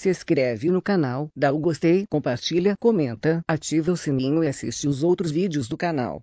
Se inscreve no canal, dá o gostei, compartilha, comenta, ativa o sininho e assiste os outros vídeos do canal.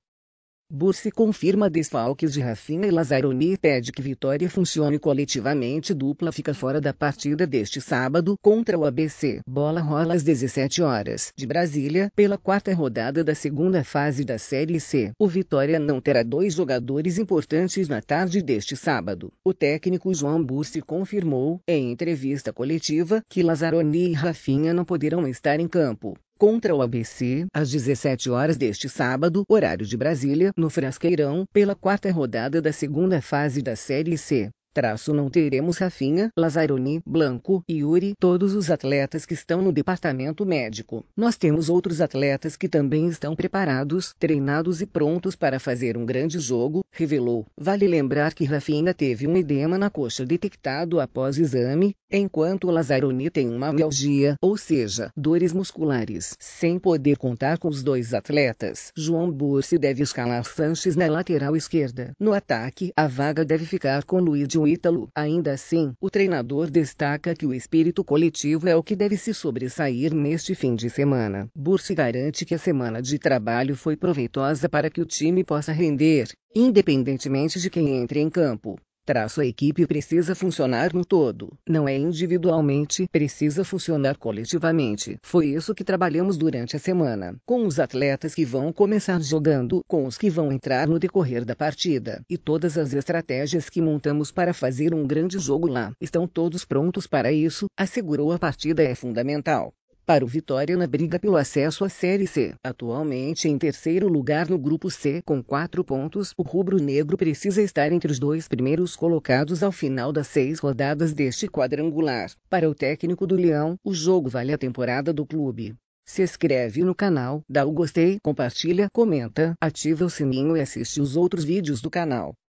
Bursi confirma desfalques de Rafinha e Lazzaroni e pede que Vitória funcione coletivamente dupla fica fora da partida deste sábado contra o ABC. Bola rola às 17 horas de Brasília pela quarta rodada da segunda fase da Série C. O Vitória não terá dois jogadores importantes na tarde deste sábado. O técnico João Bursi confirmou, em entrevista coletiva, que Lazzaroni e Rafinha não poderão estar em campo contra o ABC, às 17 horas deste sábado, horário de Brasília, no Frasqueirão, pela quarta rodada da segunda fase da Série C. Traço não teremos Rafinha, Lazaroni, Blanco e Yuri, todos os atletas que estão no departamento médico. Nós temos outros atletas que também estão preparados, treinados e prontos para fazer um grande jogo, revelou. Vale lembrar que Rafinha teve um edema na coxa detectado após exame, enquanto Lazaroni tem uma mialgia, ou seja, dores musculares. Sem poder contar com os dois atletas, João Bursi deve escalar Sanches na lateral esquerda. No ataque, a vaga deve ficar com Luiz de Ítalo. Ainda assim, o treinador destaca que o espírito coletivo é o que deve se sobressair neste fim de semana. Bursi garante que a semana de trabalho foi proveitosa para que o time possa render, independentemente de quem entre em campo. Traço a equipe precisa funcionar no todo, não é individualmente, precisa funcionar coletivamente. Foi isso que trabalhamos durante a semana, com os atletas que vão começar jogando, com os que vão entrar no decorrer da partida, e todas as estratégias que montamos para fazer um grande jogo lá. Estão todos prontos para isso, assegurou a partida é fundamental para o Vitória na briga pelo acesso à Série C. Atualmente em terceiro lugar no Grupo C com quatro pontos, o rubro-negro precisa estar entre os dois primeiros colocados ao final das seis rodadas deste quadrangular. Para o técnico do Leão, o jogo vale a temporada do clube. Se inscreve no canal, dá o gostei, compartilha, comenta, ativa o sininho e assiste os outros vídeos do canal.